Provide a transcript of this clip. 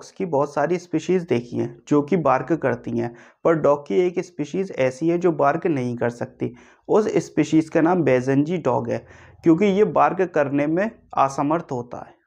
dogs की बहुत सारी स्पीशीज़ देखी हैं जो कि बार्क करती हैं पर डॉग की एक स्पीशीज़ ऐसी है जो बार्क नहीं कर सकती उस स्पीशीज़ का नाम बेजनजी डॉग है क्योंकि ये बार्क करने में असमर्थ होता है